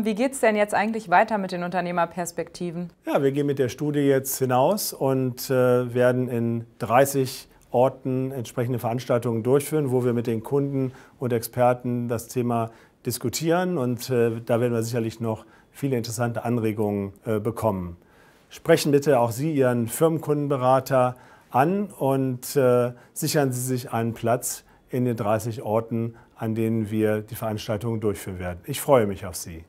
Wie geht es denn jetzt eigentlich weiter mit den Unternehmerperspektiven? Ja, wir gehen mit der Studie jetzt hinaus und äh, werden in 30 Orten entsprechende Veranstaltungen durchführen, wo wir mit den Kunden und Experten das Thema diskutieren und äh, da werden wir sicherlich noch viele interessante Anregungen äh, bekommen. Sprechen bitte auch Sie Ihren Firmenkundenberater an und äh, sichern Sie sich einen Platz in den 30 Orten, an denen wir die Veranstaltungen durchführen werden. Ich freue mich auf Sie.